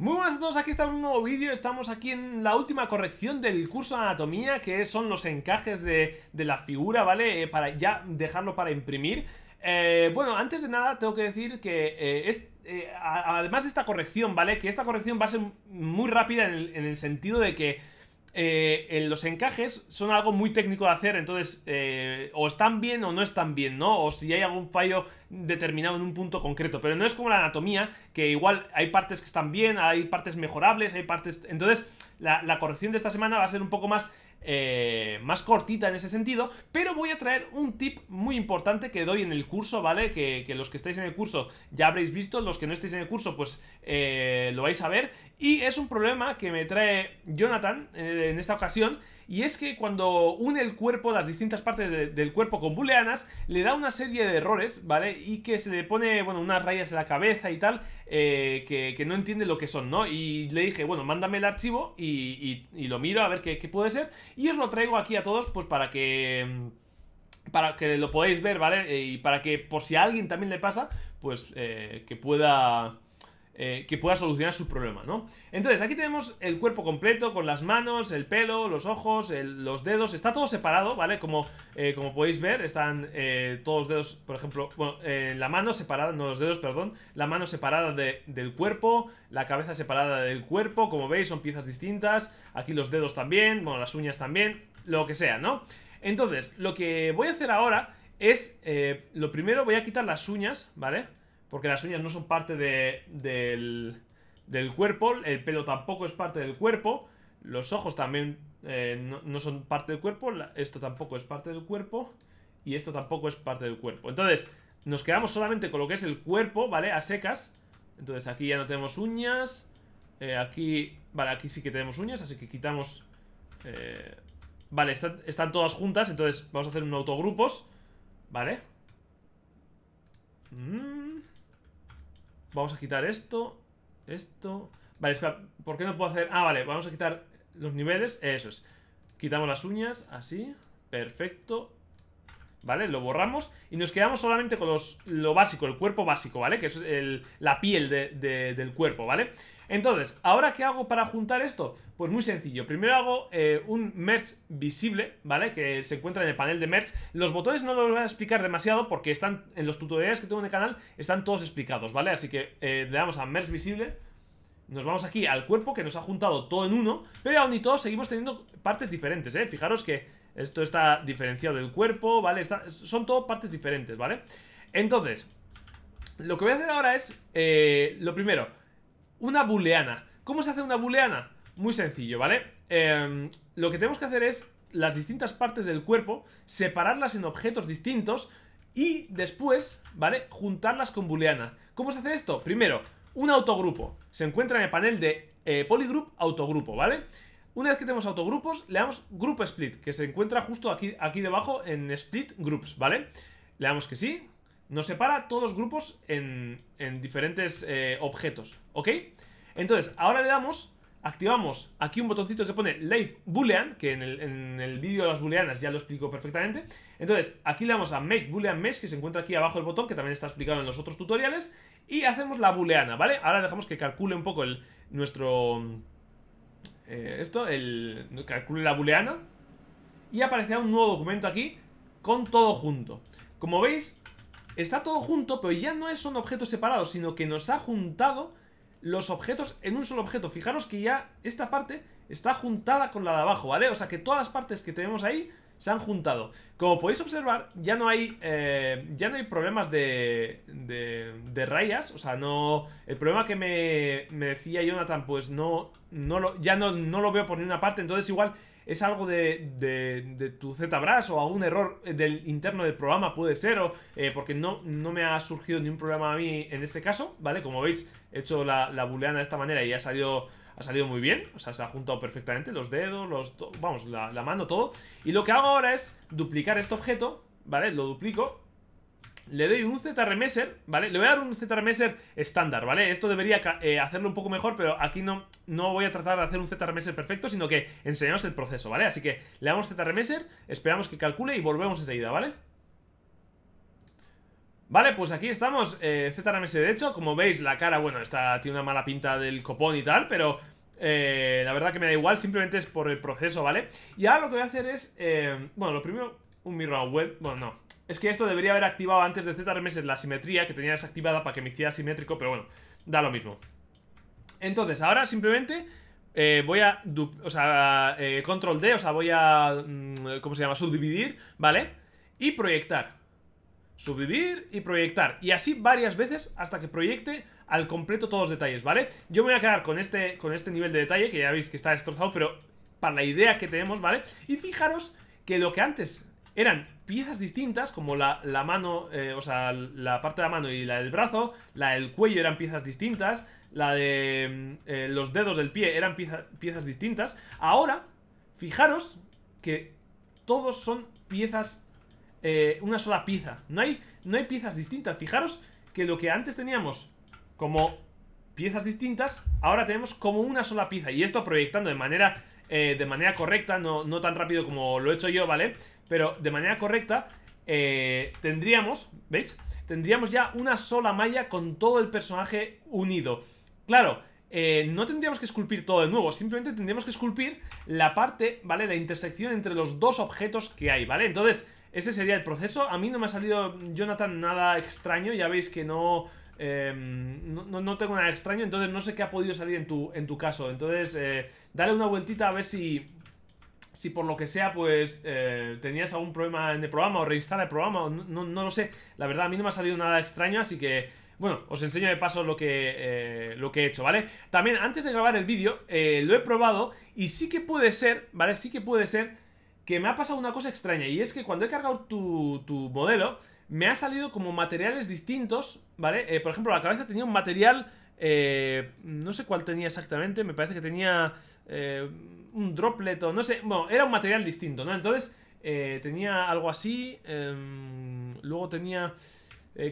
Muy buenas a todos, aquí está un nuevo vídeo, estamos aquí en la última corrección del curso de anatomía que son los encajes de, la figura, ¿vale? Eh, para ya dejarlo para imprimir eh, bueno, antes de nada tengo que decir que eh, es, además de esta corrección, ¿vale? Que esta corrección va a ser muy rápida en el sentido de que eh, en los encajes son algo muy técnico de hacer, entonces eh, o están bien o no están bien, ¿no? O si hay algún fallo determinado en un punto concreto, pero no es como la anatomía, que igual hay partes que están bien, hay partes mejorables, hay partes... Entonces la corrección de esta semana va a ser un poco más eh, más cortita en ese sentido, pero voy a traer un tip muy importante que doy en el curso, ¿vale? Que, los que estáis en el curso ya habréis visto, los que no estáis en el curso pues eh, lo vais a ver, y es un problema que me trae Jonathan eh, en esta ocasión, y es que cuando une el cuerpo, las distintas partes del cuerpo con booleanas, le da una serie de errores, ¿vale? Y que se le pone, bueno, unas rayas en la cabeza y tal, eh, que, no entiende lo que son, ¿no? Y le dije, bueno, mándame el archivo y, y, lo miro a ver qué, puede ser, y os lo traigo aquí a todos, pues para que mm, para que lo podáis ver, ¿vale? Eh, y para que por si a alguien también le pasa, pues eh, que pueda eh, que pueda solucionar su problema, ¿no? Entonces, aquí tenemos el cuerpo completo con las manos, el pelo, los ojos, los dedos, está todo separado, ¿vale? Como, eh, como podéis ver, están eh, todos los dedos, por ejemplo, bueno, la mano separada, no los dedos, perdón, la mano separada del cuerpo, la cabeza separada del cuerpo, como veis son piezas distintas, aquí los dedos también, bueno, las uñas también, lo que sea, ¿no? Entonces, lo que voy a hacer ahora es, lo primero voy a quitar las uñas, ¿vale? porque las uñas no son parte del, del, cuerpo, el pelo tampoco es parte del cuerpo, los ojos también eh, no, son parte del cuerpo, esto tampoco es parte del cuerpo y esto tampoco es parte del cuerpo. Entonces, nos quedamos solamente con lo que es el cuerpo, ¿vale? A secas. Entonces aquí ya no tenemos uñas, eh, aquí, vale, aquí sí que tenemos uñas, así que quitamos... Eh, vale, están, están todas juntas, entonces vamos a hacer un autogrupos, ¿vale? Mmm Vamos a quitar esto, esto... Vale, espera, ¿por qué no puedo hacer...? Ah, vale, vamos a quitar los niveles, eso es. Quitamos las uñas, así, perfecto. ¿vale? Lo borramos y nos quedamos solamente con lo básico, el cuerpo básico, ¿vale? Que es la piel del cuerpo, ¿vale? Entonces, ¿ahora qué hago para juntar esto? Pues muy sencillo, primero hago eh, un merge visible, ¿vale? Que se encuentra en el panel de merge Los botones no los voy a explicar demasiado porque están en los tutoriales que tengo en el canal están todos explicados, ¿vale? Así que eh, le damos a merge visible nos vamos aquí al cuerpo que nos ha juntado todo en uno, pero aún y todo seguimos teniendo partes diferentes, ¿eh? Fijaros que esto está diferenciado del cuerpo, ¿vale? son todo partes diferentes, ¿vale? Entonces, lo que voy a hacer ahora es, eh, lo primero, una booleana. ¿Cómo se hace una booleana? Muy sencillo, ¿vale? Em, lo que tenemos que hacer es las distintas partes del cuerpo, separarlas en objetos distintos y después, ¿vale? Juntarlas con booleana. ¿Cómo se hace esto? Primero, un autogrupo. Se encuentra en el panel de eh, polygroup autogrupo, ¿vale? vale una vez que tenemos autogrupos, le damos Group Split, que se encuentra justo aquí, aquí debajo en Split Groups, ¿vale? Le damos que sí. Nos separa todos los grupos en, diferentes eh, objetos, ¿ok? Entonces, ahora le damos, activamos aquí un botoncito que pone Live Boolean, que en el, vídeo de las booleanas ya lo explico perfectamente. Entonces, aquí le damos a Make Boolean Mesh, que se encuentra aquí abajo el botón, que también está explicado en los otros tutoriales. Y hacemos la booleana, ¿vale? Ahora dejamos que calcule un poco el, nuestro eh, esto, el la booleana. Y aparecerá un nuevo documento aquí con todo junto. Como veis, está todo junto, pero ya no es un objeto separado, sino que nos ha juntado los objetos en un solo objeto. Fijaros que ya esta parte está juntada con la de abajo, ¿vale? O sea que todas las partes que tenemos ahí se han juntado. Como podéis observar, ya no hay, eh, ya no hay problemas de, de, rayas. O sea, no... El problema que me, me decía Jonathan, pues no, no ya no, no lo veo por ninguna parte. Entonces, igual es algo de, de, tu ZBrush o algún error del interno del programa puede ser, eh, porque no, no me ha surgido Ni un problema a mí en este caso, ¿vale? Como veis, he hecho la, booleana de esta manera y ha salido, ha salido muy bien, o sea, se ha juntado perfectamente los dedos, los vamos, la, la mano, todo. Y lo que hago ahora es duplicar este objeto, ¿vale? Lo duplico le doy un z ¿vale? Le voy a dar un z estándar, ¿vale? Esto debería eh, hacerlo un poco mejor, pero aquí no, no voy a tratar de hacer un z perfecto, sino que enseñamos el proceso, ¿vale? Así que le damos z esperamos que calcule y volvemos enseguida, ¿vale? Vale, pues aquí estamos, eh, ZRMS de hecho, como veis la cara, bueno, está, tiene una mala pinta del copón y tal, pero eh, la verdad que me da igual, simplemente es por el proceso, ¿vale? Y ahora lo que voy a hacer es, eh, bueno, lo primero, un mirror web, bueno, no, es que esto debería haber activado antes de ZRMS la simetría que tenía desactivada para que me hiciera simétrico, pero bueno, da lo mismo. Entonces, ahora simplemente eh, voy a, o sea, eh, control D, o sea, voy a, mm, ¿cómo se llama? Subdividir, ¿vale? Y proyectar. Subdividir y proyectar. Y así varias veces hasta que proyecte al completo todos los detalles, ¿vale? Yo me voy a quedar con este, con este nivel de detalle, que ya veis que está destrozado, pero para la idea que tenemos, ¿vale? Y fijaros que lo que antes eran piezas distintas, como la, mano, eh, o sea, la parte de la mano y la del brazo, la del cuello eran piezas distintas, la de mm, eh, los dedos del pie eran piezas distintas. Ahora, fijaros que todos son piezas, eh, una sola pieza. No hay, no hay piezas distintas. Fijaros que lo que antes teníamos como piezas distintas, ahora tenemos como una sola pieza. Y esto proyectando de manera eh, de manera correcta, no, tan rápido como lo he hecho yo, ¿vale? Pero de manera correcta eh, tendríamos, ¿veis? Tendríamos ya una sola malla con todo el personaje unido. Claro, eh, no tendríamos que esculpir todo de nuevo, simplemente tendríamos que esculpir la parte, ¿vale? La intersección entre los dos objetos que hay, ¿vale? Entonces, ese sería el proceso. A mí no me ha salido, Jonathan, nada extraño, ya veis que no Em, no, no, tengo nada extraño, entonces no sé qué ha podido salir en tu, en tu caso. Entonces, eh, dale una vueltita a ver si, si por lo que sea, pues eh, tenías algún problema en el programa o reinstalar el programa, o no, no, lo sé. La verdad, a mí no me ha salido nada extraño, así que... Bueno, os enseño de paso lo que, eh, lo que he hecho, ¿vale? También, antes de grabar el vídeo, lo he probado y sí que puede ser, ¿vale? Sí que puede ser que me ha pasado una cosa extraña y es que cuando he cargado tu, tu modelo, me ha salido como materiales distintos, ¿vale? Eh, por ejemplo, la cabeza tenía un material, eh, no sé cuál tenía exactamente, me parece que tenía eh, un droplet o no sé, bueno, era un material distinto, ¿no? Entonces tenía algo así, em, luego tenía...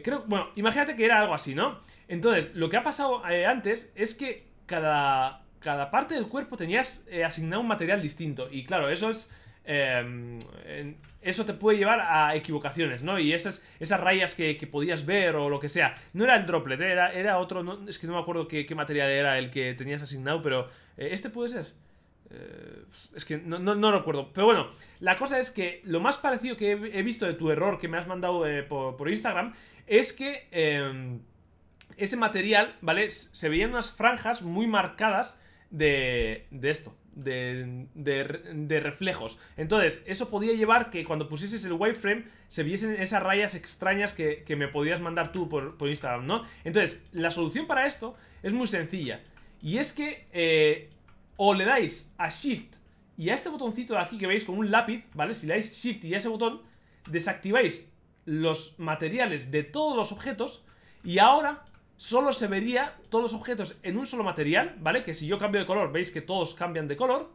creo, bueno, imagínate que era algo así, ¿no? Entonces, lo que ha pasado antes es que cada, cada parte del cuerpo tenías asignado un material distinto. Y claro, eso es... Em, eso te puede llevar a equivocaciones, ¿no? Y esas, rayas que, podías ver o lo que sea. No era el droplet, era, otro, es que no me acuerdo qué, material era el que tenías asignado, pero eh, este puede ser. Eh, es que no, no, recuerdo. Pero bueno, la cosa es que lo más parecido que he, visto de tu error que me has mandado eh, por, Instagram es que ese material, ¿vale? Se veían unas franjas muy marcadas de, de esto, de, reflejos. Entonces, eso podía llevar que cuando pusieses el wireframe se viesen esas rayas extrañas que, me podías mandar tú por, Instagram, ¿no? Entonces, la solución para esto es muy sencilla. Y es que eh, o le dais a Shift y a este botoncito de aquí que veis con un lápiz, ¿vale? Si le dais Shift y a ese botón, desactiváis los materiales de todos los objetos y ahora solo se vería todos los objetos en un solo material, ¿vale? Que si yo cambio de color, veis que todos cambian de color.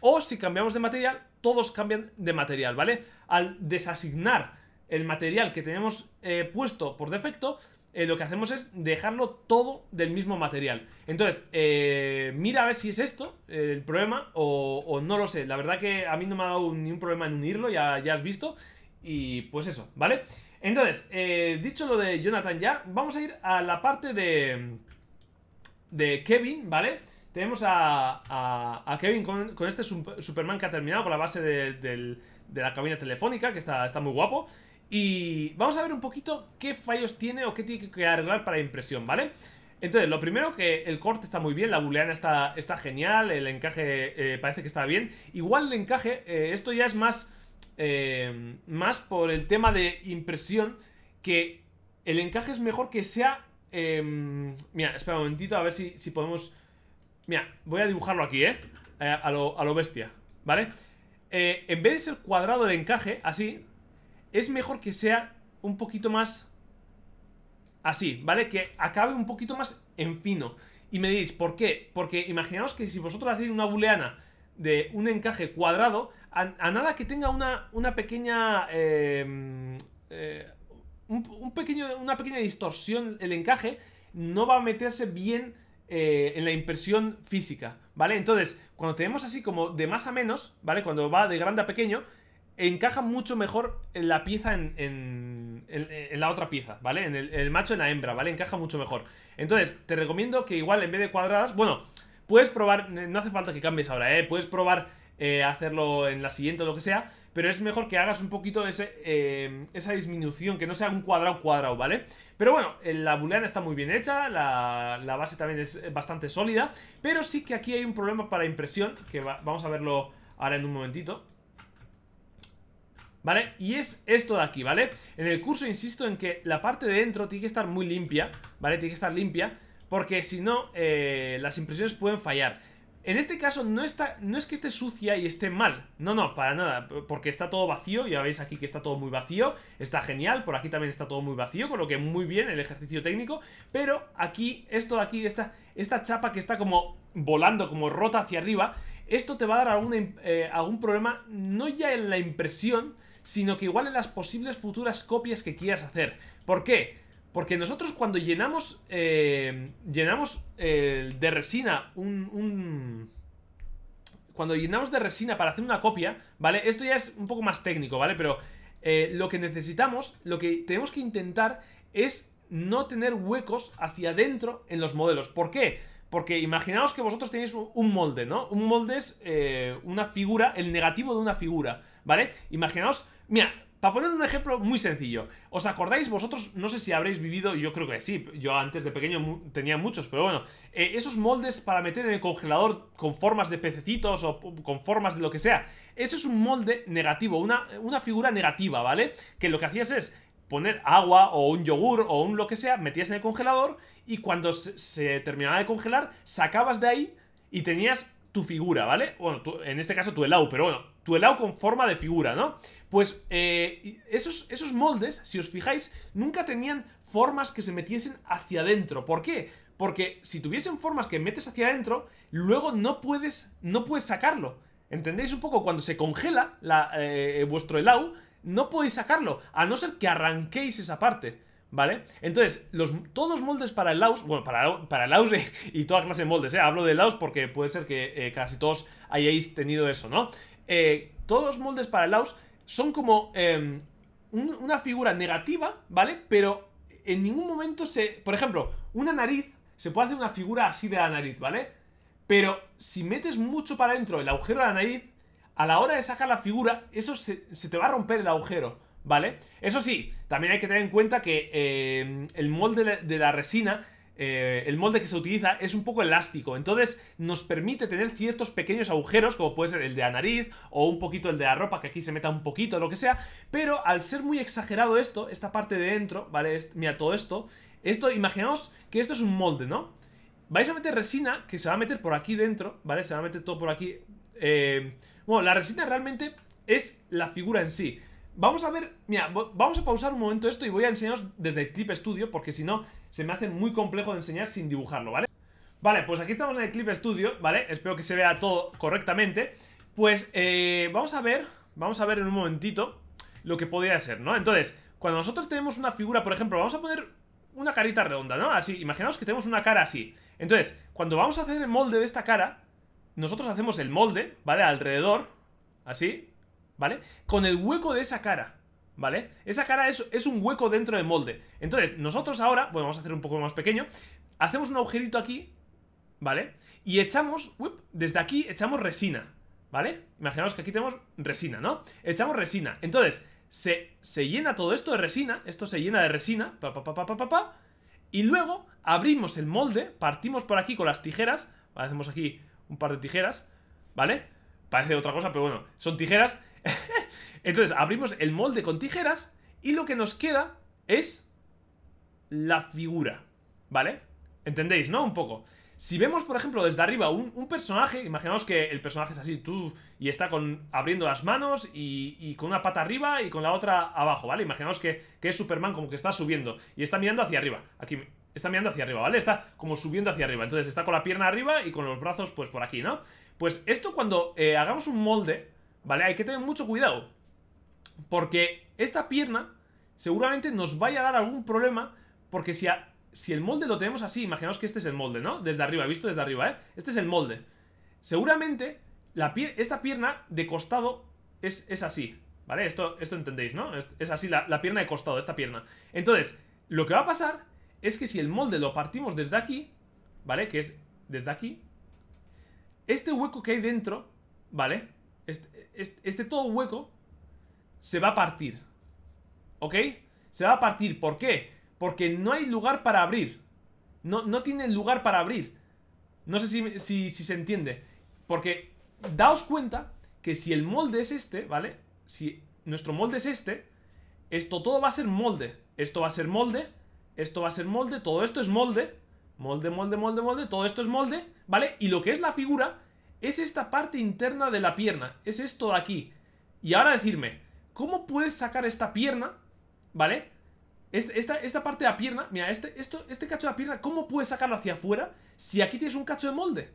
O si cambiamos de material, todos cambian de material, ¿vale? Al desasignar el material que tenemos eh, puesto por defecto, eh, lo que hacemos es dejarlo todo del mismo material. Entonces, eh, mira a ver si es esto el problema o, no lo sé. La verdad que a mí no me ha dado ningún problema en unirlo, ya, ya has visto. Y pues eso, ¿vale? Entonces, eh, dicho lo de Jonathan ya, vamos a ir a la parte de, de Kevin, ¿vale? Tenemos a, a, Kevin con, este Superman que ha terminado con la base de, la cabina telefónica, que está, está muy guapo. Y vamos a ver un poquito qué fallos tiene o qué tiene que arreglar para impresión, ¿vale? Entonces, lo primero que el corte está muy bien, la booleana está, está genial, el encaje eh, parece que está bien. Igual el encaje, eh, esto ya es más eh, más por el tema de impresión que el encaje es mejor que sea... Eh, mira, espera un momentito a ver si, si podemos... Mira, voy a dibujarlo aquí, ¿eh? eh a lo, bestia, ¿vale? en vez de ser cuadrado el encaje, así, es mejor que sea un poquito más así, ¿vale? Que acabe un poquito más en fino. Y me diréis, ¿por qué? Porque imaginaos que si vosotros hacéis una booleana de un encaje cuadrado, a, nada que tenga una, pequeña... Em, eh, un, pequeño, una pequeña distorsión el encaje, no va a meterse bien eh, en la impresión física, ¿vale? Entonces, cuando tenemos así como de más a menos, ¿vale? Cuando va de grande a pequeño, encaja mucho mejor en la pieza en, en, la otra pieza, ¿vale? En el, el, macho en la hembra, ¿vale? Encaja mucho mejor. Entonces, te recomiendo que igual en vez de cuadradas, bueno, puedes probar, no hace falta que cambies ahora, ¿eh? Puedes probar eh, hacerlo en la siguiente o lo que sea, pero es mejor que hagas un poquito ese, eh, esa disminución, que no sea un cuadrado cuadrado, ¿vale? Pero bueno, la booleana está muy bien hecha, la, base también es bastante sólida, pero sí que aquí hay un problema para impresión, que vamos a verlo ahora en un momentito. ¿Vale? Y es esto de aquí, ¿vale? En el curso insisto en que la parte de dentro tiene que estar muy limpia, ¿vale? Tiene que estar limpia, porque si no, eh, las impresiones pueden fallar. En este caso no, está, no es que esté sucia y esté mal, no, no, para nada, porque está todo vacío, ya veis aquí que está todo muy vacío, está genial, por aquí también está todo muy vacío, con lo que muy bien el ejercicio técnico, pero aquí, esto de aquí, esta, esta chapa que está como volando, como rota hacia arriba, esto te va a dar eh, algún problema, no ya en la impresión, sino que igual en las posibles futuras copias que quieras hacer. ¿Por qué? Porque nosotros cuando llenamos, eh, llenamos eh, de resina un, Cuando llenamos de resina para hacer una copia, ¿vale? Esto ya es un poco más técnico, ¿vale? Pero eh, lo que necesitamos, lo que tenemos que intentar es no tener huecos hacia adentro en los modelos. ¿Por qué? Porque imaginaos que vosotros tenéis un molde, ¿no? Un molde es una figura, el negativo de una figura, ¿vale? Imaginaos, mira, para poner un ejemplo muy sencillo, ¿os acordáis vosotros? No sé si habréis vivido, yo creo que sí, yo antes de pequeño tenía muchos, pero bueno, eh, esos moldes para meter en el congelador con formas de pececitos o con formas de lo que sea, eso es un molde negativo, una, una figura negativa, ¿vale? Que lo que hacías es poner agua o un yogur o un lo que sea, metías en el congelador y cuando se, terminaba de congelar, sacabas de ahí y tenías tu figura, ¿vale? Bueno, en este caso tu helado, pero bueno, tu helado con forma de figura, ¿no? Pues eh, esos, esos moldes, si os fijáis, nunca tenían formas que se metiesen hacia adentro. ¿Por qué? Porque si tuviesen formas que metes hacia adentro, luego no puedes, no puedes sacarlo. ¿Entendéis un poco? Cuando se congela la, eh, vuestro elau no podéis sacarlo, a no ser que arranquéis esa parte. ¿Vale? Entonces, los, todos los moldes para el bueno, para, para el y toda clase de moldes, ¿eh? Hablo de Laos porque puede ser que eh, casi todos hayáis tenido eso, ¿no? todos los moldes para el son como em, una figura negativa, ¿vale? Pero en ningún momento se... Por ejemplo, una nariz, se puede hacer una figura así de la nariz, ¿vale? Pero si metes mucho para adentro el agujero de la nariz, a la hora de sacar la figura, eso se, te va a romper el agujero, ¿vale? Eso sí, también hay que tener en cuenta que em, el molde de la resina eh, el molde que se utiliza es un poco elástico, entonces nos permite tener ciertos pequeños agujeros, como puede ser el de la nariz o un poquito el de la ropa, que aquí se meta un poquito, lo que sea, pero al ser muy exagerado esto, esta parte de dentro, ¿vale? mira todo esto, esto, imaginaos que esto es un molde, ¿no? Vais a meter resina que se va a meter por aquí dentro, ¿vale? Se va a meter todo por aquí. Eh, bueno, la resina realmente es la figura en sí. Vamos a ver, mira, vamos a pausar un momento esto y voy a enseñaros desde el Clip Studio porque si no se me hace muy complejo de enseñar sin dibujarlo, ¿vale? Vale, pues aquí estamos en el Clip Studio, ¿vale? Espero que se vea todo correctamente. Pues eh, vamos a ver, vamos a ver en un momentito lo que podría ser, ¿no? Entonces, cuando nosotros tenemos una figura, por ejemplo, vamos a poner una carita redonda, ¿no? Así, imaginaos que tenemos una cara así. Entonces, cuando vamos a hacer el molde de esta cara, nosotros hacemos el molde, ¿vale? Alrededor, así, ¿vale? Con el hueco de esa cara, ¿vale? Esa cara es, es un hueco dentro del molde. Entonces, nosotros ahora, bueno, vamos a hacer un poco más pequeño, hacemos un agujerito aquí, ¿vale? Y echamos, desde aquí echamos resina, ¿vale? Imaginaos que aquí tenemos resina, ¿no? Echamos resina. Entonces, se, llena todo esto de resina, esto se llena de resina, pa, pa, pa, pa, pa, pa, y luego abrimos el molde, partimos por aquí con las tijeras, hacemos aquí un par de tijeras, ¿vale? Parece otra cosa, pero bueno, son tijeras Entonces abrimos el molde con tijeras y lo que nos queda es la figura, ¿vale? ¿Entendéis, no? Un poco. Si vemos, por ejemplo, desde arriba un, personaje, imaginaos que el personaje es así, tú, y está con, abriendo las manos y, con una pata arriba y con la otra abajo, ¿vale? Imaginaos que, es Superman como que está subiendo y está mirando hacia arriba. Aquí está mirando hacia arriba, ¿vale? Está como subiendo hacia arriba. Entonces está con la pierna arriba y con los brazos pues por aquí, ¿no? Pues esto cuando eh, hagamos un molde, ¿Vale? Hay que tener mucho cuidado. Porque esta pierna seguramente nos vaya a dar algún problema. Porque si, si el molde lo tenemos así, imaginaos que este es el molde, ¿no? Desde arriba, ¿he visto desde arriba, ¿eh? Este es el molde. Seguramente la esta pierna de costado es, así, ¿vale? Esto, esto entendéis, ¿no? Es, así la, la, pierna de costado, esta pierna. Entonces, lo que va a pasar es que si el molde lo partimos desde aquí, ¿vale? Que es desde aquí, este hueco que hay dentro, ¿vale? Este, este todo hueco se va a partir. ¿Ok? Se va a partir. ¿Por qué? Porque no hay lugar para abrir. No, no tiene lugar para abrir. No sé si, si se entiende. Porque daos cuenta que si el molde es este, ¿vale? Si nuestro molde es este, esto todo va a ser molde. Esto va a ser molde. Esto va a ser molde. Todo esto es molde. Molde, molde, molde, molde. Todo esto es molde. ¿Vale? Y lo que es la figura es esta parte interna de la pierna, es esto de aquí. Y ahora decirme, ¿cómo puedes sacar esta pierna? ¿Vale? esta, parte de la pierna, mira, este, esto, este cacho de la pierna, ¿cómo puedes sacarlo hacia afuera si aquí tienes un cacho de molde?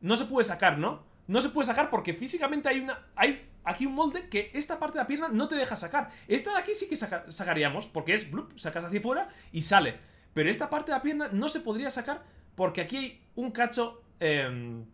No se puede sacar, ¿no? No se puede sacar porque físicamente hay una. Hay aquí un molde que esta parte de la pierna no te deja sacar. Esta de aquí sí que sacaríamos, porque es blup, sacas hacia afuera y sale. Pero esta parte de la pierna no se podría sacar porque aquí hay un cacho Em,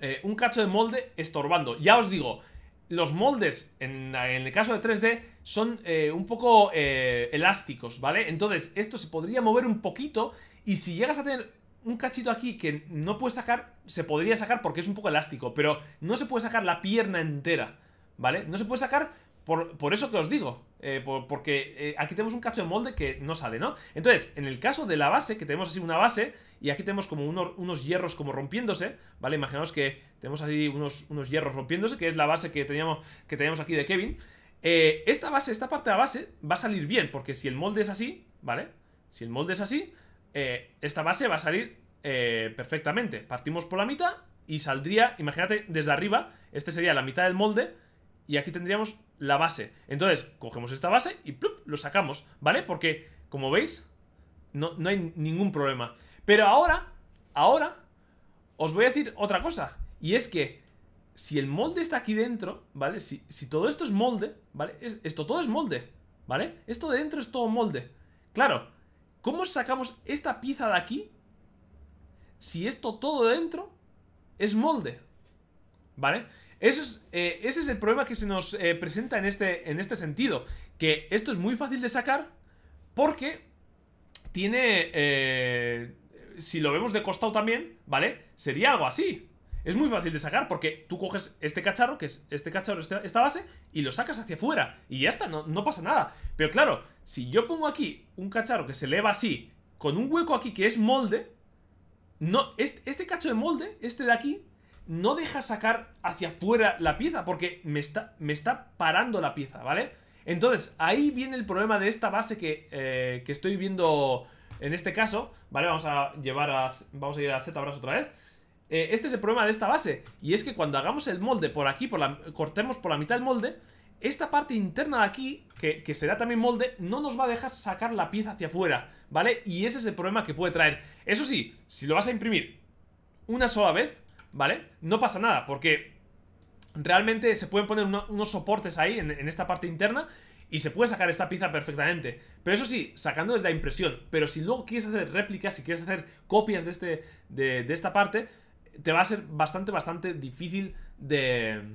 eh, un cacho de molde estorbando. Ya os digo, los moldes, en, el caso de 3D, son eh, un poco eh, elásticos, ¿vale? Entonces, esto se podría mover un poquito y si llegas a tener un cachito aquí que no puedes sacar, se podría sacar porque es un poco elástico, pero no se puede sacar la pierna entera, ¿vale? No se puede sacar por, eso que os digo, eh, porque eh, aquí tenemos un cacho de molde que no sale, ¿no? Entonces, en el caso de la base, que tenemos así una base, y aquí tenemos como unos, unos hierros como rompiéndose, ¿vale? Imaginaos que tenemos así unos, unos, hierros rompiéndose, que es la base que teníamos, que teníamos aquí de Kevin. Eh, esta base, esta parte de la base va a salir bien, porque si el molde es así, ¿vale? Si el molde es así, esta base va a salir perfectamente. Partimos por la mitad y saldría, imagínate, desde arriba, este sería la mitad del molde, y aquí tendríamos la base. Entonces, cogemos esta base y ¡plup! lo sacamos, ¿vale? Porque, como veis, no, hay ningún problema. Pero ahora, ahora, os voy a decir otra cosa. Y es que si el molde está aquí dentro, ¿vale? Si, todo esto es molde, ¿vale? esto todo es molde, ¿vale? Esto de dentro es todo molde. Claro, ¿cómo sacamos esta pieza de aquí? Si esto todo dentro es molde, ¿vale? Eso es, eh, ese es el problema que se nos eh, presenta en este, en este sentido, que esto es muy fácil de sacar porque tiene... Eh, si lo vemos de costado también, ¿vale? Sería algo así. Es muy fácil de sacar porque tú coges este cacharro, que es este cacharro, esta base, y lo sacas hacia afuera. Y ya está, no, pasa nada. Pero claro, si yo pongo aquí un cacharro que se eleva así, con un hueco aquí que es molde, no, este, este cacho de molde, este de aquí, no deja sacar hacia afuera la pieza porque me está, me está parando la pieza, ¿vale? Entonces, ahí viene el problema de esta base que, eh, estoy viendo en este caso, ¿vale? Vamos a llevar a... vamos a ir a ZBrush otra vez. Eh, este es el problema de esta base y es que cuando hagamos el molde por aquí, por la, cortemos por la mitad el molde, esta parte interna de aquí, que, que, será también molde, no nos va a dejar sacar la pieza hacia afuera, ¿vale? Y ese es el problema que puede traer. Eso sí, si lo vas a imprimir una sola vez, ¿vale? No pasa nada, porque realmente se pueden poner unos soportes ahí en, esta parte interna y se puede sacar esta pieza perfectamente. Pero eso sí, sacando desde la impresión. Pero si luego quieres hacer réplicas, si quieres hacer copias de, este, de esta parte, te va a ser bastante, bastante difícil de,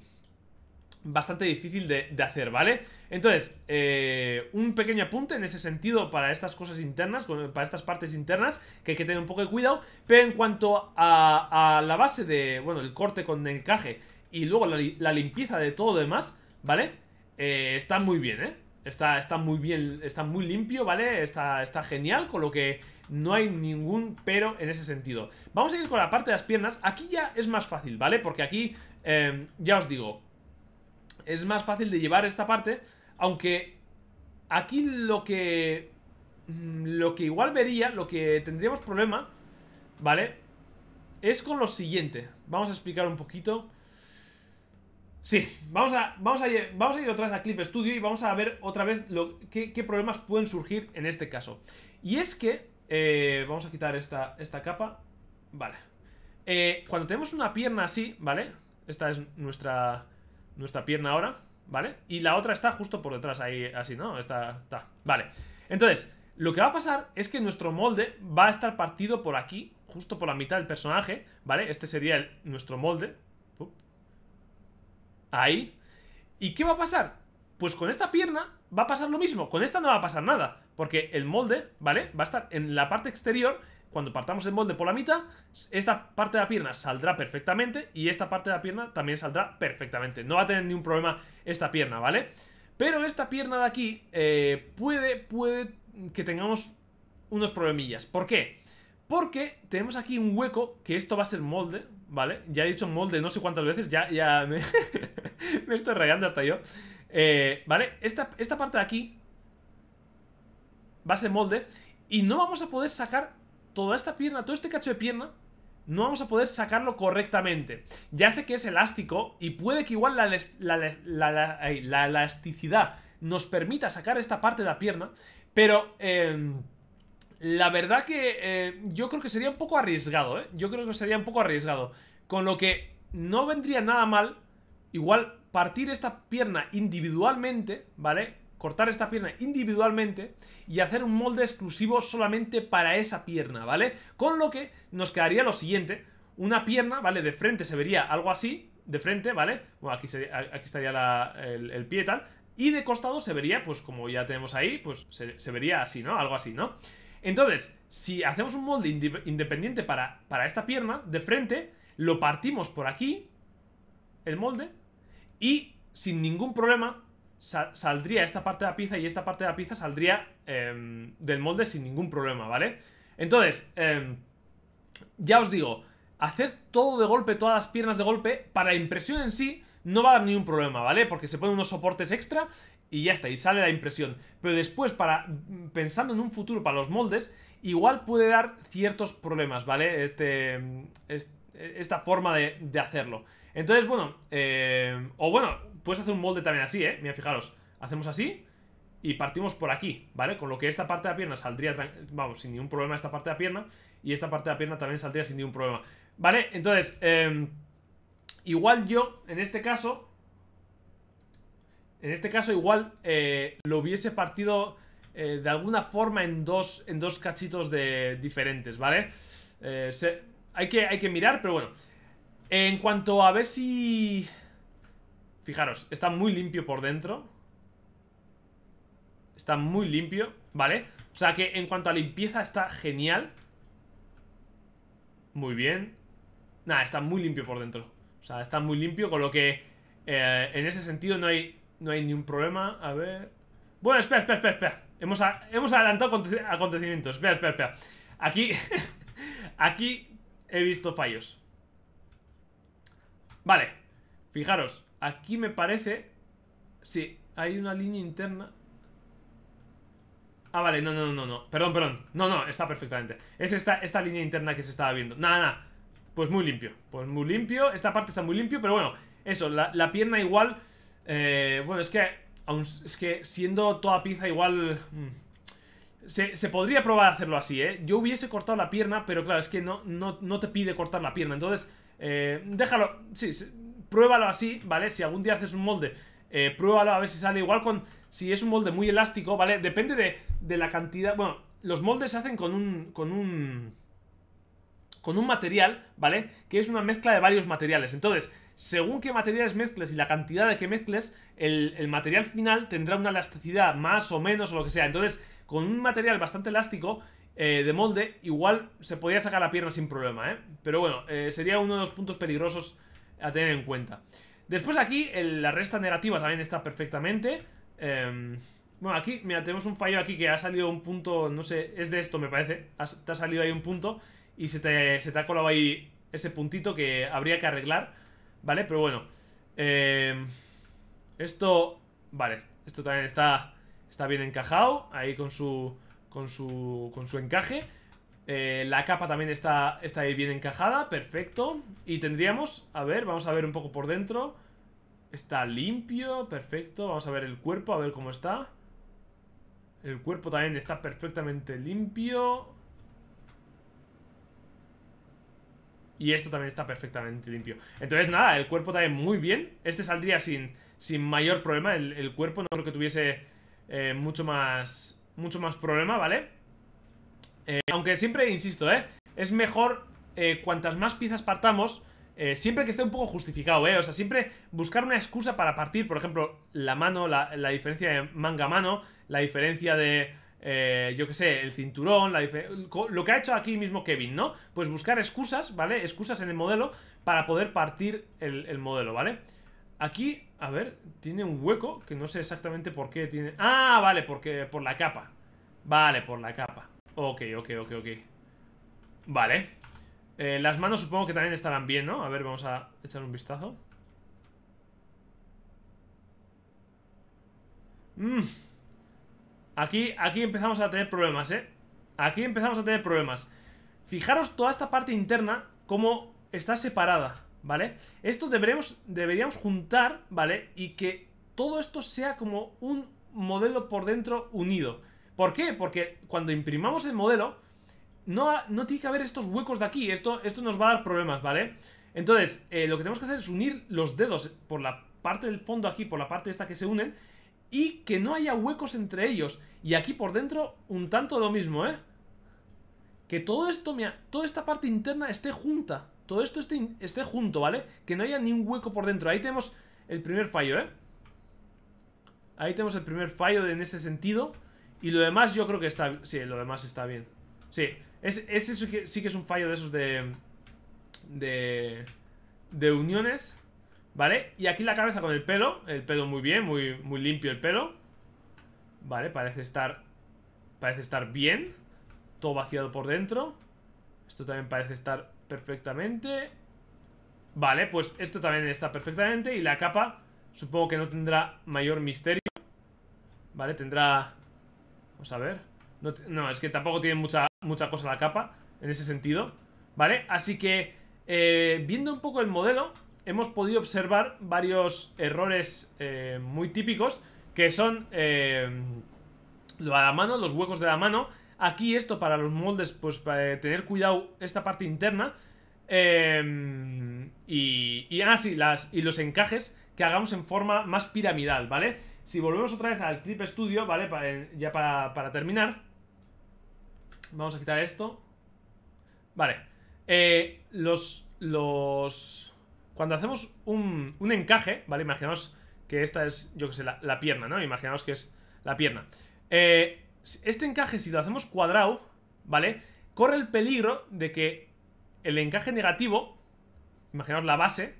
bastante difícil de, hacer, ¿vale? Entonces, eh, un pequeño apunte en ese sentido para estas cosas internas, para estas partes internas, que hay que tener un poco de cuidado, pero en cuanto a, la base de, bueno, el corte con encaje y luego la, limpieza de todo lo demás, ¿vale? Eh, está muy bien, ¿eh? Está, está muy bien, está muy limpio, ¿vale? Está, está genial, con lo que no hay ningún pero en ese sentido. Vamos a ir con la parte de las piernas. Aquí ya es más fácil, ¿vale? Porque aquí, eh, ya os digo, es más fácil de llevar esta parte, aunque aquí lo que... Mm, lo que igual vería, lo que tendríamos problema, ¿vale? Es con lo siguiente. Vamos a explicar un poquito. Sí, vamos a, vamos a, vamos a ir otra vez a Clip Studio y vamos a ver otra vez qué, problemas pueden surgir en este caso. Y es que... Eh, vamos a quitar esta, esta capa. Vale. Eh, cuando tenemos una pierna así, ¿vale? Esta es nuestra nuestra pierna ahora, ¿vale? Y la otra está justo por detrás, ahí, así, ¿no? Está, está. Vale. Entonces, lo que va a pasar es que nuestro molde va a estar partido por aquí, justo por la mitad del personaje, ¿vale? Este sería nuestro molde. Ahí. ¿Y qué va a pasar? Pues con esta pierna va a pasar lo mismo. Con esta no va a pasar nada, porque el molde, ¿vale? Va a estar en la parte exterior cuando partamos el molde por la mitad, esta parte de la pierna saldrá perfectamente y esta parte de la pierna también saldrá perfectamente. No va a tener ningún problema esta pierna, ¿vale? Pero esta pierna de aquí eh, puede, puede que tengamos unos problemillas. ¿Por qué? Porque tenemos aquí un hueco, que esto va a ser molde, ¿vale? Ya he dicho molde no sé cuántas veces, ya, ya me, estoy rayando hasta yo. Eh, ¿Vale? Esta, esta parte de aquí va a ser molde y no vamos a poder sacar toda esta pierna, todo este cacho de pierna no vamos a poder sacarlo correctamente. Ya sé que es elástico y puede que igual la, elasticidad nos permita sacar esta parte de la pierna, pero em, la verdad que eh, yo creo que sería un poco arriesgado, ¿eh? Yo creo que sería un poco arriesgado. Con lo que no vendría nada mal, igual partir esta pierna individualmente, ¿vale? cortar esta pierna individualmente y hacer un molde exclusivo solamente para esa pierna, ¿vale? Con lo que nos quedaría lo siguiente, una pierna, ¿vale? De frente se vería algo así, de frente, ¿vale? Bueno, aquí, aquí estaría el, pie y tal. Y de costado se vería, pues como ya tenemos ahí, pues se, vería así, ¿no? Algo así, ¿no? Entonces, si hacemos un molde independiente para, para esta pierna, de frente, lo partimos por aquí, el molde, y sin ningún problema saldría esta parte de la pizza y esta parte de la pizza saldría em, del molde sin ningún problema, ¿vale? Entonces, em, ya os digo, hacer todo de golpe, todas las piernas de golpe, para impresión en sí no va a dar ningún problema, ¿vale? Porque se ponen unos soportes extra y ya está, y sale la impresión. Pero después, para mm, pensando en un futuro para los moldes, igual puede dar ciertos problemas, ¿vale? Este, mm, esta forma de, hacerlo. Entonces, bueno, em, o bueno, puedes hacer un molde también así, ¿eh? Mira, fijaros, hacemos así y partimos por aquí, ¿vale? Con lo que esta parte de la pierna saldría, vamos, sin ningún problema esta parte de la pierna y esta parte de la pierna también saldría sin ningún problema, ¿vale? Entonces, em, igual yo, en este caso, en este caso igual eh, lo hubiese partido eh, de alguna forma en dos, en dos cachitos de, diferentes, ¿vale? Eh, hay, que, hay que mirar, pero bueno. En cuanto a ver si Fijaros, está muy limpio por dentro Está muy limpio, ¿vale? O sea que en cuanto a limpieza está genial Muy bien Nada, está muy limpio por dentro O sea, está muy limpio, con lo que eh, En ese sentido no hay, no hay ni problema A ver... Bueno, espera, espera, espera, espera Hemos, adelantado acontecimientos Espera, espera, espera Aquí... aquí he visto fallos Vale, fijaros Aquí me parece... Sí, hay una línea interna. Ah, vale, no, no, no, no. Perdón, perdón. No, no, está perfectamente. Es esta, esta línea interna que se estaba viendo. Nada, nada. Pues muy limpio. Pues muy limpio. Esta parte está muy limpio, pero bueno. Eso, la, pierna igual... Eh, bueno, es que... es que siendo toda pizza igual... Mm, se, podría probar a hacerlo así, ¿eh? Yo hubiese cortado la pierna, pero claro, es que no, no, no te pide cortar la pierna. Entonces, eh, déjalo... Sí, pruébalo así, ¿vale? Si algún día haces un molde, eh, pruébalo a ver si sale igual con... Si es un molde muy elástico, ¿vale? Depende de, la cantidad... Bueno, los moldes se hacen con un... Con un con un material, ¿vale? Que es una mezcla de varios materiales. Entonces, según qué materiales mezcles y la cantidad de que mezcles, el, material final tendrá una elasticidad más o menos o lo que sea. Entonces, con un material bastante elástico eh, de molde, igual se podría sacar la pierna sin problema, ¿eh? Pero bueno, eh, sería uno de los puntos peligrosos a tener en cuenta. Después aquí, la resta negativa también está perfectamente. Em, bueno, aquí, mira, tenemos un fallo aquí que ha salido un punto, no sé, es de esto me parece. te ha salido ahí un punto y se te, se ha colado ahí ese puntito que habría que arreglar, ¿vale? Pero bueno, em, esto, vale, esto también está, está bien encajado, ahí con su, con su, con su encaje. Eh, la capa también está, está ahí bien encajada, perfecto. Y tendríamos, a ver, vamos a ver un poco por dentro. Está limpio, perfecto. Vamos a ver el cuerpo, a ver cómo está. El cuerpo también está perfectamente limpio. Y esto también está perfectamente limpio. Entonces, nada, el cuerpo también muy bien. Este saldría sin, sin mayor problema. El, cuerpo no creo que tuviese eh, mucho, más, mucho más problema, ¿vale? Eh, aunque siempre, insisto, ¿eh? Es mejor eh, cuantas más piezas partamos, eh, siempre que esté un poco justificado, ¿eh? O sea, siempre buscar una excusa para partir, por ejemplo, la mano, la, diferencia de manga mano, la diferencia de, yo qué sé, el cinturón, la lo que ha hecho aquí mismo Kevin, ¿no? Pues buscar excusas, ¿vale? Excusas en el modelo para poder partir el, el modelo, ¿vale? Aquí, a ver, tiene un hueco que no sé exactamente por qué tiene... Ah, vale, porque por la capa. Vale, por la capa. Ok, ok, ok, ok. Vale. Eh, las manos supongo que también estarán bien, ¿no? A ver, vamos a echar un vistazo. Mm. Aquí, aquí empezamos a tener problemas, ¿eh? Aquí empezamos a tener problemas. Fijaros toda esta parte interna como está separada, ¿vale? Esto deberíamos juntar, ¿vale? Y que todo esto sea como un modelo por dentro unido. ¿Por qué? Porque cuando imprimamos el modelo, no, no tiene que haber estos huecos de aquí. Esto, esto nos va a dar problemas, ¿vale? Entonces, eh, lo que tenemos que hacer es unir los dedos por la parte del fondo aquí, por la parte esta que se unen, y que no haya huecos entre ellos. Y aquí por dentro, un tanto lo mismo, ¿eh? Que todo esto, mira, toda esta parte interna esté junta. Todo esto esté, esté junto, ¿vale? Que no haya ni un hueco por dentro. Ahí tenemos el primer fallo, ¿eh? Ahí tenemos el primer fallo en este sentido. Y lo demás yo creo que está... Sí, lo demás está bien. Sí, ese sí que, sí que es un fallo de esos de... De... De uniones. ¿Vale? Y aquí la cabeza con el pelo. El pelo muy bien, muy, muy limpio el pelo. Vale, parece estar... Parece estar bien. Todo vaciado por dentro. Esto también parece estar perfectamente. Vale, pues esto también está perfectamente. Y la capa supongo que no tendrá mayor misterio. Vale, tendrá Vamos a ver. No, es que tampoco tiene mucha, mucha cosa la capa en ese sentido. ¿Vale? Así que, eh, viendo un poco el modelo, hemos podido observar varios errores eh, muy típicos que son eh, lo a la mano, los huecos de la mano. Aquí esto para los moldes, pues para tener cuidado esta parte interna. y, así ah, las, y los encajes que hagamos en forma más piramidal, ¿vale? Si volvemos otra vez al Clip Studio, ¿vale? Eh, ya para, terminar. Vamos a quitar esto. Vale. Eh, los, los... Cuando hacemos un, encaje, ¿vale? Imaginaos que esta es, yo que sé, la, pierna, ¿no? Imaginaos que es la pierna. Eh, este encaje, si lo hacemos cuadrado, ¿vale? Corre el peligro de que el encaje negativo, imaginaos la base,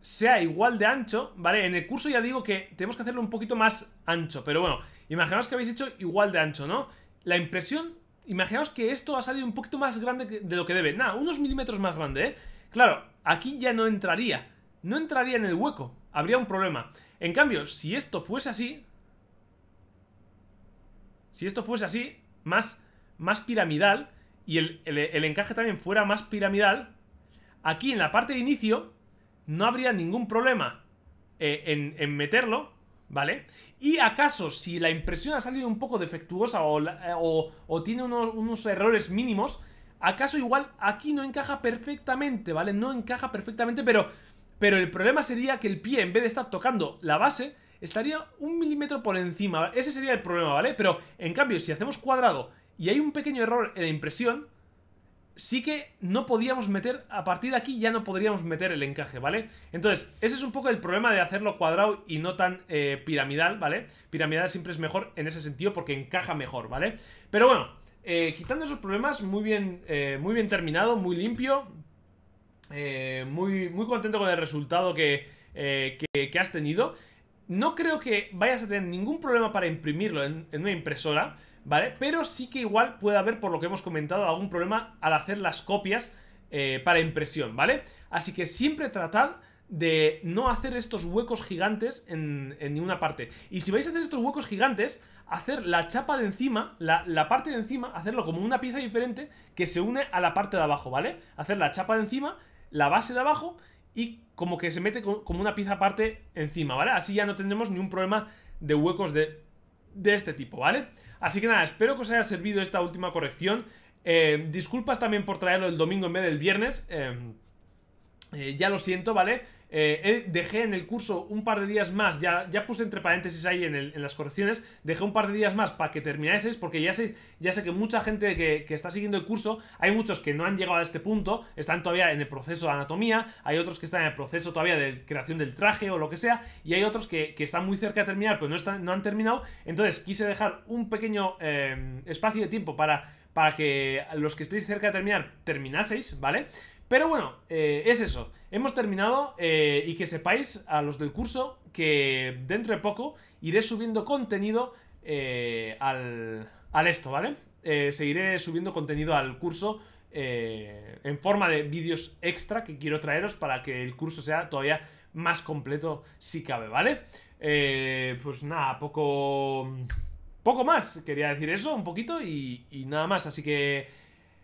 sea igual de ancho, ¿vale? En el curso ya digo que tenemos que hacerlo un poquito más ancho, pero bueno, imaginaos que habéis hecho igual de ancho, ¿no? La impresión, imaginaos que esto ha salido un poquito más grande de lo que debe, nada, unos milímetros más grande, ¿eh? Claro, aquí ya no entraría, no entraría en el hueco, habría un problema. En cambio, si esto fuese así, si esto fuese así, más, más piramidal, y el encaje también fuera más piramidal, aquí en la parte de inicio no habría ningún problema eh, en, meterlo, ¿vale? Y acaso si la impresión ha salido un poco defectuosa o, eh, tiene unos, unos errores mínimos, acaso igual aquí no encaja perfectamente, ¿vale? No encaja perfectamente, pero, pero el problema sería que el pie, en vez de estar tocando la base, estaría un milímetro por encima. Ese sería el problema, ¿vale? Pero, en cambio, si hacemos cuadrado y hay un pequeño error en la impresión, sí que no podíamos meter, a partir de aquí ya no podríamos meter el encaje, ¿vale? Entonces, ese es un poco el problema de hacerlo cuadrado y no tan eh, piramidal, ¿vale? Piramidal siempre es mejor en ese sentido porque encaja mejor, ¿vale? Pero bueno, eh, quitando esos problemas, muy bien, eh, muy bien terminado, muy limpio, muy, muy contento con el resultado que, has tenido. No creo que vayas a tener ningún problema para imprimirlo en, en una impresora, ¿vale? Pero sí que igual puede haber, por lo que hemos comentado, algún problema al hacer las copias eh, para impresión, ¿vale? Así que siempre tratad de no hacer estos huecos gigantes en, ninguna parte. Y si vais a hacer estos huecos gigantes, hacer la chapa de encima, la, parte de encima, hacerlo como una pieza diferente que se une a la parte de abajo, ¿vale? Hacer la chapa de encima, la base de abajo y como que se mete como una pieza aparte encima, ¿vale? Así ya no tendremos ni un problema de huecos de este tipo, ¿vale? Así que nada, espero que os haya servido esta última corrección. Eh, disculpas también por traerlo el domingo en vez del viernes. Eh, eh, ya lo siento, ¿vale? Eh, eh, dejé en el curso un par de días más, ya, ya puse entre paréntesis ahí en, las correcciones, dejé un par de días más para que terminaseis, porque ya sé, ya sé que mucha gente que, está siguiendo el curso, hay muchos que no han llegado a este punto, están todavía en el proceso de anatomía, hay otros que están en el proceso todavía de creación del traje o lo que sea, y hay otros que, están muy cerca de terminar, pero no, están, no han terminado, entonces quise dejar un pequeño eh, espacio de tiempo para, para que los que estéis cerca de terminar terminaseis, ¿vale? Pero bueno, eh, es eso. Hemos terminado eh, y que sepáis a los del curso que dentro de poco iré subiendo contenido eh, al, al, esto, ¿vale? seguiré subiendo contenido al curso en forma de vídeos extra que quiero traeros para que el curso sea todavía más completo si cabe, ¿vale? pues nada, poco... Poco más, quería decir eso un poquito y nada más, así que...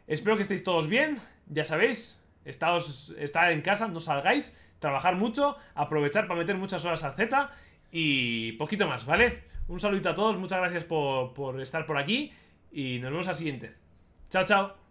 Espero que estéis todos bien, ya sabéis, estados está en casa, no salgáis, trabajar mucho, aprovechar para meter muchas horas al Z y poquito más, ¿vale? Un saludito a todos, muchas gracias por, por estar por aquí y nos vemos al siguiente. Chao, chao.